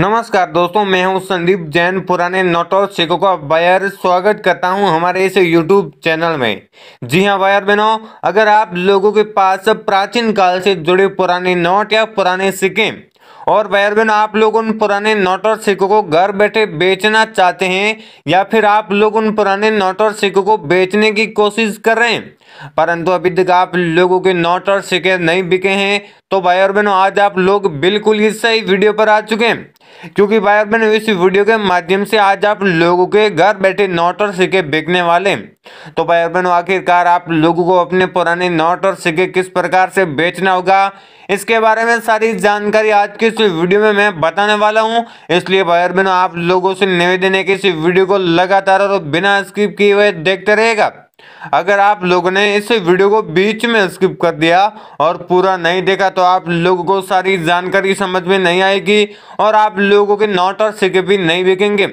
नमस्कार दोस्तों मैं हूं संदीप जैन पुराने और सिखों का बायर स्वागत करता हूं हमारे इस यूट्यूब चैनल में जी हां बायर बहनों अगर आप लोगों के पास प्राचीन काल से जुड़े पुराने नोट या पुराने सिक्के और बैर बहन आप लोग उन पुराने नोट और सिक्कों को घर बैठे बेचना चाहते हैं या फिर आप लोग उन पुराने नोट और सिक्कों को बेचने की कोशिश कर रहे हैं परंतु अभी तक आप लोगों के नोट और सिक्के नहीं बिके हैं तो बैर बहनों आज आप लोग बिल्कुल ही सही वीडियो पर आ चुके हैं क्योंकि भाई अपन इस वीडियो के माध्यम से आज आप लोगों के घर बैठे नोट और सिक्के बेचने वाले तो भाई अपन आखिरकार आप लोगों को अपने पुराने नोट और सिक्के किस प्रकार से बेचना होगा इसके बारे में सारी जानकारी आज की इस वीडियो में मैं बताने वाला हूं इसलिए भाई बहनों आप लोगों से निवेदन है कि इस वीडियो को लगातार और बिना स्किप किए हुए देखते रहेगा अगर आप लोगों ने इस वीडियो को बीच में स्किप कर दिया और पूरा नहीं देखा तो आप लोगों को सारी जानकारी समझ में नहीं आएगी और आप लोगों के नोट और सिक्के भी नहीं बिकेंगे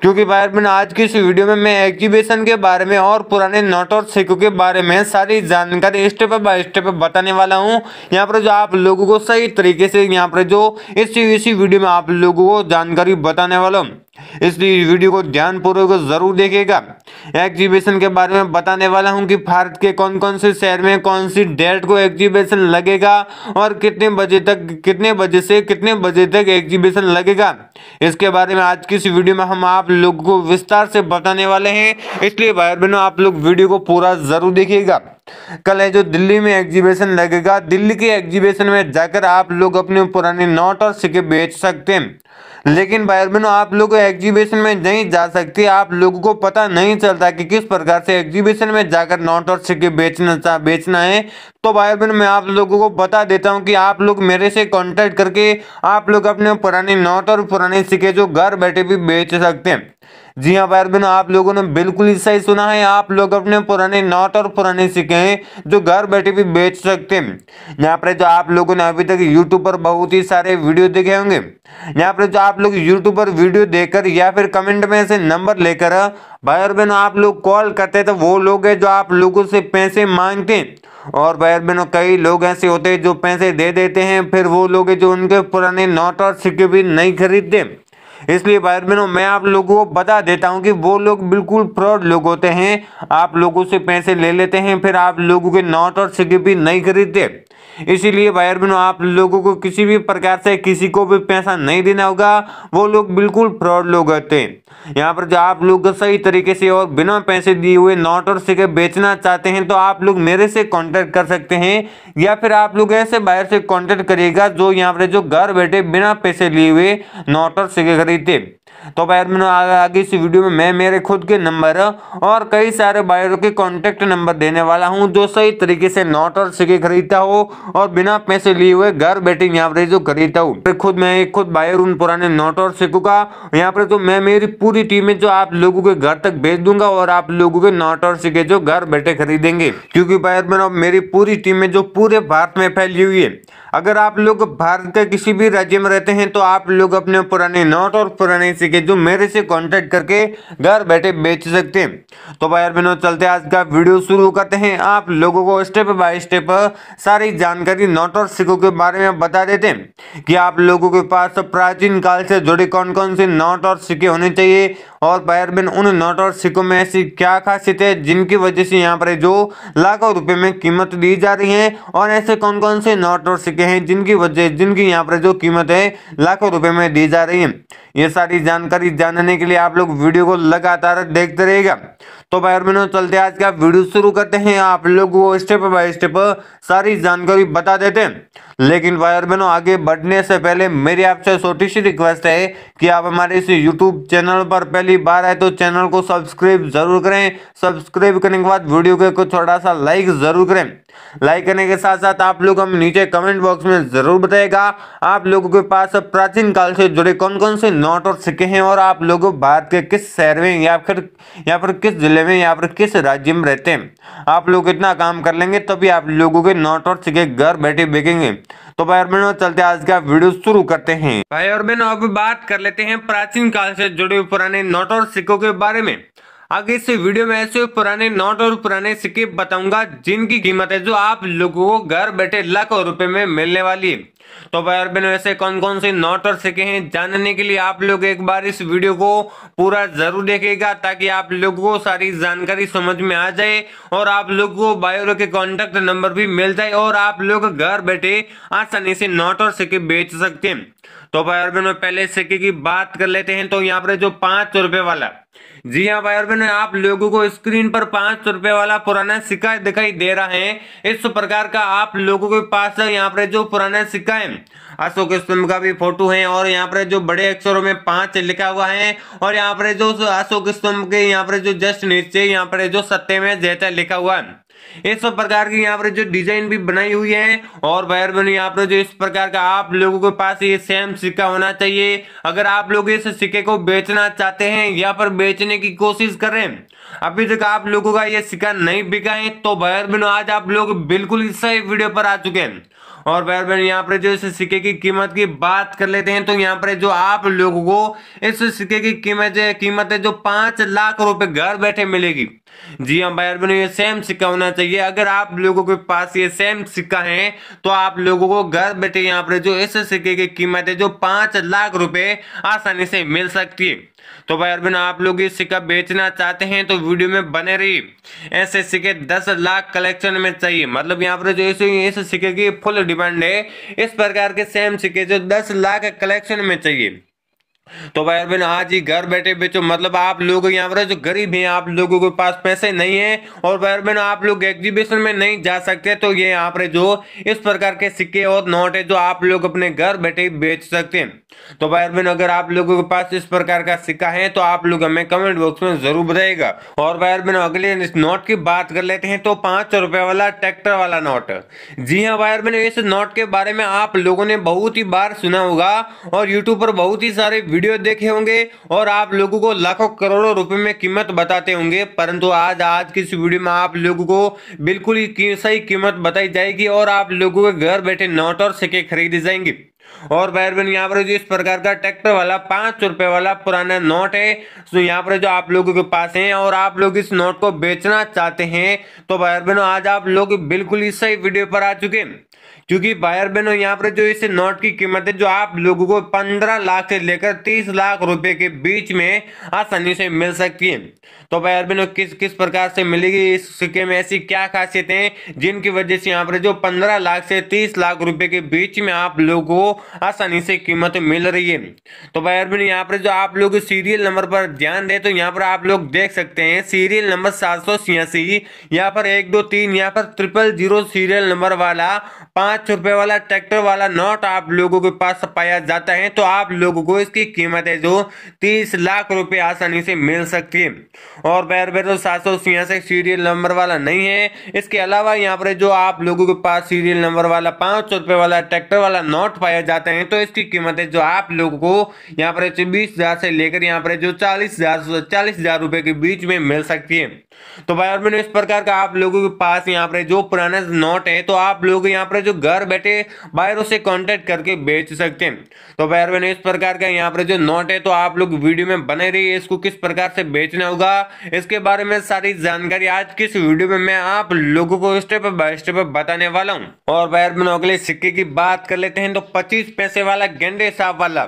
क्योंकि भाई बहन आज की इस वीडियो में मैं एक्जीबिशन के बारे में और पुराने नोट और सिक्कों के बारे में सारी जानकारी स्टेप बाय स्टेप बताने वाला हूं यहाँ पर जो आप लोगों को सही तरीके से यहाँ पर जो इसी इसी वीडियो में आप लोगों को जानकारी बताने वाला हूँ इसलिए वीडियो को ध्यानपूर्वक जरूर देखेगा एग्जीबिशन के बारे में बताने वाला हूँ कि भारत के कौन कौन से शहर में कौन सी डेट को एग्जीबिशन लगेगा और कितने बजे तक कितने बजे से कितने बजे तक एग्जीबिशन लगेगा इसके बारे में आज की इस वीडियो में हम आप लोग को विस्तार से बताने वाले हैं इसलिए भाई बहनों आप लोग वीडियो को पूरा ज़रूर देखिएगा कल है जो दिल्ली में एग्जीबिशन लगेगा दिल्ली के एग्जीबिशन में जाकर आप लोग अपने पुराने नोट और सिक्के बेच सकते हैं लेकिन भाई बहनों आप लोग एग्जीबिशन में नहीं जा सकते आप लोगों को पता नहीं चलता कि किस प्रकार से एग्जीबिशन में जाकर नोट और सिक्के बेचना चाह बेचना है तो भाई बहनों मैं आप लोगों को बता देता हूं कि आप लोग मेरे से कांटेक्ट करके आप लोग अपने पुराने नोट और पुराने सिक्के जो घर बैठे भी बेच सकते हैं जी हाँ भाई बहनों आप लोगों ने बिल्कुल ही सही सुना है आप लोग अपने पुराने नोट और पुराने सिक्के हैं जो घर बैठे भी बेच सकते हैं यहाँ पर जो आप लोगों ने अभी तक यूट्यूब पर बहुत ही सारे वीडियो देखे होंगे यहाँ पर जो आप लोग यूट्यूब पर वीडियो देखकर या फिर कमेंट में ऐसे नंबर लेकर भाई और बहनों आप लोग कॉल करते हैं तो वो लोग है जो आप लोगों से पैसे मांगते हैं और भाई बहनों कई लोग ऐसे होते हैं जो पैसे दे देते हैं फिर वो लोग जो उनके पुराने नोट और सिक्के भी नहीं खरीदते इसलिए भाई बहनों मैं आप लोगों को बता देता हूँ कि वो लोग बिल्कुल फ्रॉड लोग होते हैं आप लोगों से पैसे ले लेते हैं फिर आप लोगों के नोट और सिक्के भी नहीं खरीदते इसीलिए भाई बहनों आप लोगों को किसी भी प्रकार से किसी को भी पैसा नहीं देना होगा वो लोग बिल्कुल फ्रॉड लोग होते हैं यहाँ पर जो आप लोग सही तरीके से और बिना पैसे दिए हुए नोट और सिक्के बेचना चाहते हैं तो आप लोग मेरे से कॉन्टैक्ट कर सकते हैं या फिर आप लोग ऐसे बाहर से कॉन्टैक्ट करिएगा जो यहाँ पर जो घर बैठे बिना पैसे लिए हुए नोट और सिक्के खरीद रही थी तो भाई मैंने आगे आगे इस वीडियो में मैं मेरे खुद के नंबर और कई सारे बायरों के कॉन्टेक्ट नंबर देने वाला हूँ जो सही तरीके से नोट और सिक्के खरीदता हो और बिना पैसे लिए हुए घर बैठे यहाँ पर जो खरीदता हूँ खुद मैं खुद बायर उन पुराने नोट और सिक्कों का यहाँ पर तो मैं मेरी पूरी टीम है जो आप लोगों के घर तक भेज दूंगा और आप लोगों के नोट और सिक्के जो घर बैठे खरीदेंगे क्योंकि बायर मेरी पूरी टीम है जो पूरे भारत में फैली हुई है अगर आप लोग भारत के किसी भी राज्य में रहते हैं तो आप लोग अपने पुराने नोट और पुराने सिक्के जो मेरे से कांटेक्ट करके घर बैठे बेच सकते हैं तो भाई बहनों चलते आज का वीडियो शुरू करते हैं आप लोगों को स्टेप बाय स्टेप सारी जानकारी नोट और सिक्कों के बारे में बता देते हैं कि आप लोगों के पास प्राचीन काल से जुड़े कौन कौन से नोट और सिक्के होने चाहिए और बायर बिन उन नोट और सिक्कों में ऐसी क्या खासियत है जिनकी वजह से यहाँ पर जो लाखों रुपये में कीमत दी जा रही है और ऐसे कौन कौन से नोट और सिक्के हैं जिनकी वजह जिनकी यहाँ पर जो कीमत है लाखों रुपये में दी जा रही है ये सारी जानकारी जानने के लिए आप लोग वीडियो को लगातार देखते रहेगा तो बायर बिनो चलते आज का वीडियो शुरू करते हैं आप लोग वो स्टेप बाय स्टेप सारी जानकारी बता देते हैं लेकिन बायर बिनो आगे बढ़ने से पहले मेरी आपसे छोटी सी रिक्वेस्ट है कि आप हमारे इस यूट्यूब चैनल पर पहली पहली बार आए तो चैनल को सब्सक्राइब जरूर करें सब्सक्राइब करने के बाद वीडियो के को थोड़ा सा लाइक जरूर करें लाइक करने के साथ साथ आप लोग हम नीचे कमेंट बॉक्स में जरूर बताएगा आप लोगों के पास प्राचीन काल से जुड़े कौन कौन से नोट और सिक्के हैं और आप लोग भारत के किस शहर में या फिर या फिर किस जिले में या फिर किस राज्य में रहते हैं आप लोग इतना काम कर लेंगे तभी आप लोगों के नोट और सिक्के घर बैठे बिकेंगे तो भाई और बहनों चलते आज का वीडियो शुरू करते हैं भाई और बहनों अब बात कर लेते हैं प्राचीन काल से जुड़े पुराने नोट और सिक्कों के बारे में आगे इस वीडियो में ऐसे पुराने नोट और पुराने सिक्के बताऊंगा जिनकी कीमत है जो आप लोगों को घर बैठे लाखों रुपए में मिलने वाली है तो वायर बिल ऐसे कौन कौन से नोट और सिक्के हैं जानने के लिए आप लोग एक बार इस वीडियो को पूरा जरूर देखेगा ताकि आप लोगों को सारी जानकारी समझ में आ जाए और आप लोगों को बायोरो के कॉन्टैक्ट नंबर भी मिल जाए और आप लोग घर बैठे आसानी से नोट और सिक्के बेच सकते हैं तो भाई और पहले सिक्के की बात कर लेते हैं तो यहाँ पर जो पांच रुपए वाला जी हाँ भाई और बहनों आप लोगों को स्क्रीन पर पांच रुपए वाला पुराना सिक्का दिखाई दे रहा है इस प्रकार का आप लोगों के पास यहाँ पर जो पुराना सिक्का का है अशोक स्तंभ का भी फोटो है और यहाँ पर जो बड़े अक्षरों में पांच लिखा हुआ है और यहाँ पर जो अशोक स्तंभ के यहाँ पर जो जस्ट नीचे यहाँ पर जो सत्य में जैसा लिखा हुआ है इस सब प्रकार की यहाँ पर जो डिजाइन भी बनाई हुई है और वायर बनी यहाँ पर जो इस प्रकार का आप लोगों के पास ये सेम सिक्का होना चाहिए अगर आप लोग इस सिक्के को बेचना चाहते हैं या पर बेचने की कोशिश कर रहे हैं अभी तक आप लोगों का ये सिक्का नहीं बिका है तो वायर बनो आज आप लोग बिल्कुल सही वीडियो पर आ चुके हैं और भैर बहन यहाँ पर जो इस सिक्के की कीमत की बात कर लेते हैं तो यहाँ पर जो आप लोगों को इस सिक्के की कीमत कीमत है जो पांच लाख रुपए घर बैठे मिलेगी जी हाँ भाई बहनों ये सेम सिक्का होना चाहिए अगर आप लोगों के पास ये सेम सिक्का है तो आप लोगों को घर बैठे यहाँ पर जो इस सिक्के की कीमत है जो पाँच लाख रुपए आसानी से मिल सकती है तो भाई अरबिन आप लोग ये सिक्का बेचना चाहते हैं तो वीडियो में बने रही ऐसे सिक्के दस लाख कलेक्शन में चाहिए मतलब यहाँ पर जो इस, इस सिक्के की फुल डिमांड है इस प्रकार के सेम सिक्के जो दस लाख कलेक्शन में चाहिए तो भाई बहन आज ही घर बैठे बेचो मतलब आप लोग यहाँ पर जो गरीब हैं आप लोगों के पास पैसे नहीं है और भाई बहन आप लोग एग्जीबिशन में नहीं जा सकते तो ये यहाँ पर जो इस प्रकार के सिक्के और नोट है जो आप लोग अपने घर बैठे बेच सकते हैं तो भाई बहन अगर आप लोगों के पास इस प्रकार का सिक्का है तो आप लोग हमें कमेंट बॉक्स में जरूर बताएगा और भाई बहन अगले इस नोट की बात कर लेते हैं तो पांच रुपए वाला ट्रैक्टर वाला नोट जी हाँ भाई बहन इस नोट के बारे में आप लोगों ने बहुत ही बार सुना होगा और यूट्यूब पर बहुत ही सारे वीडियो देखे होंगे और आप लोगों को लाखों करोड़ों रुपए में कीमत बताते होंगे परंतु आज आज की इस वीडियो में आप लोगों को बिल्कुल ही सही कीमत बताई जाएगी और आप लोगों के घर बैठे नोट और सिक्के खरीदे जाएंगे और भाई बहन यहाँ पर जो इस प्रकार का ट्रैक्टर वाला पांच रुपए वाला पुराना नोट है तो यहाँ पर जो आप लोगों के पास है और आप लोग इस नोट को बेचना चाहते हैं तो भाई बहनों आज आप लोग बिल्कुल इस सही वीडियो पर आ चुके हैं क्योंकि बायर बहनों यहाँ पर जो इस नोट की कीमत है जो आप लोगों को पंद्रह लाख से लेकर तीस लाख रुपए के बीच में आसानी से मिल सकती है तो भाई अरबिनो किस किस प्रकार से मिलेगी इस सिक्के में ऐसी क्या खासियतें है जिनकी वजह से यहाँ पर जो पंद्रह लाख से तीस लाख रुपए के बीच में आप लोगों को आसानी से कीमत मिल रही है तो भाई अरबिनो यहाँ पर जो आप लोग सीरियल नंबर पर ध्यान दें तो यहाँ पर आप लोग देख सकते हैं सीरियल नंबर सात सौ छियासी यहाँ पर एक दो तीन यहाँ पर ट्रिपल जीरो सीरियल नंबर वाला पाँच रुपये वाला ट्रैक्टर वाला नोट आप लोगों के पास पाया जाता है तो आप लोगों को इसकी कीमत है जो तीस लाख रुपए आसानी से मिल सकती है और बैर पैर तो सात सौ छियासठ सीरियल नंबर वाला नहीं है इसके अलावा यहाँ पर जो आप लोगों के पास सीरियल नंबर वाला पाँच सौ रुपये वाला ट्रैक्टर वाला नोट पाए जाते हैं तो इसकी कीमत है जो आप लोगों को यहाँ पर बीस हज़ार से लेकर यहाँ पर जो चालीस हज़ार चालीस हज़ार रुपये के बीच में मिल सकती है तो भाई और मैंने इस प्रकार का आप लोगों के पास यहाँ पर जो पुराना नोट है तो आप लोग यहाँ पर जो घर बैठे बाहर से कॉन्टेक्ट करके बेच सकते हैं तो भाई और मैंने इस प्रकार का यहाँ पर जो नोट है तो आप लोग वीडियो में बने रहिए इसको किस प्रकार से बेचना होगा इसके बारे में सारी जानकारी आज की इस वीडियो में मैं आप लोगों को स्टेप बाय स्टेप बताने वाला हूँ और बायर बहनों अगले सिक्के की बात कर लेते हैं तो 25 पैसे वाला गेंडे साहब वाला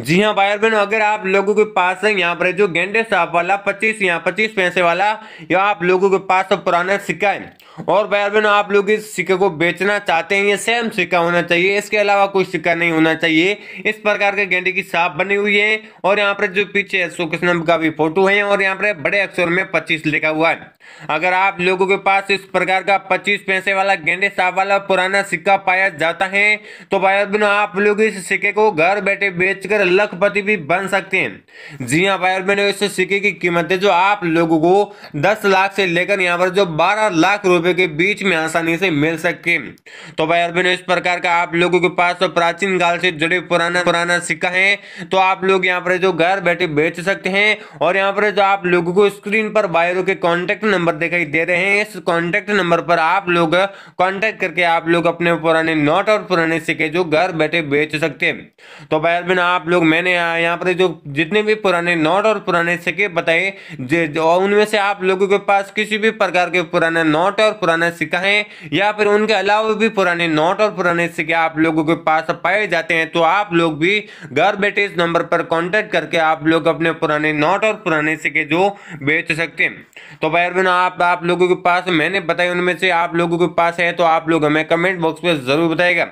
जी हाँ बायर बहनों अगर आप लोगों के पास है यहाँ पर जो गेंडे साहब वाला पच्चीस या पच्चीस पैसे वाला या आप लोगों के पास तो पुराना सिक्का है और बैर बहनों आप लोग इस सिक्के को बेचना चाहते हैं ये सेम सिक्का होना चाहिए इसके अलावा कोई सिक्का नहीं होना चाहिए इस प्रकार के गेंडे की साफ बनी हुई है और यहाँ पर जो पीछे सोकृष्ण का भी फोटो है और यहाँ पर बड़े अक्षर में पच्चीस लिखा हुआ है अगर आप लोगों के पास इस प्रकार का पच्चीस पैसे वाला गेंडे साहब वाला पुराना सिक्का पाया जाता है तो भाई बहनों आप लोग इस सिक्के को घर बैठे बेचकर लखपति भी बन सकते हैं जी हाँ भाई बहनों इस सिक्के की कीमत है जो आप लोगों को दस लाख से लेकर यहाँ पर जो बारह लाख रुपए के बीच में आसानी से मिल सकते हैं तो भाई बहनों इस प्रकार का आप लोगों के पास तो प्राचीन काल से जुड़े पुराना पुराना सिक्का है तो आप लोग यहाँ पर जो घर बैठे बेच सकते हैं और यहाँ पर जो आप लोगों को आपको स्क्रीन पर बायरो के कॉन्टेक्ट नंबर दिखाई दे रहे हैं इस कॉन्टेक्ट नंबर पर आप लोग कॉन्टेक्ट करके आप लोग अपने पुराने नोट और पुराने सिक्के जो घर बैठे बेच सकते हैं तो बायर बिना आप लोग मैंने यहाँ पर जो जितने भी पुराने नोट और पुराने सिक्के बताए उनमें से आप लोगों के पास किसी भी प्रकार के पुराने नोट और पुराने सिक्का है या फिर उनके अलावा भी पुराने नोट और पुराने सिक्के आप लोगों के पास पाए जाते हैं तो आप लोग भी घर बैठे इस नंबर पर कॉन्टेक्ट करके आप लोग अपने पुराने नोट और पुराने सिक्के जो बेच सकते हैं तो भाई बहनों आप आप लोगों के पास मैंने बताया उनमें से आप लोगों के पास है तो आप लोग हमें कमेंट बॉक्स में ज़रूर बताएगा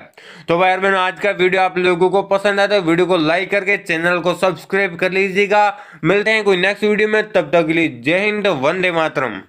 तो भाई बहनों आज का वीडियो आप लोगों को पसंद आया तो वीडियो को लाइक करके चैनल को सब्सक्राइब कर लीजिएगा मिलते हैं कोई नेक्स्ट वीडियो में तब तक के लिए जय हिंद वंदे मातरम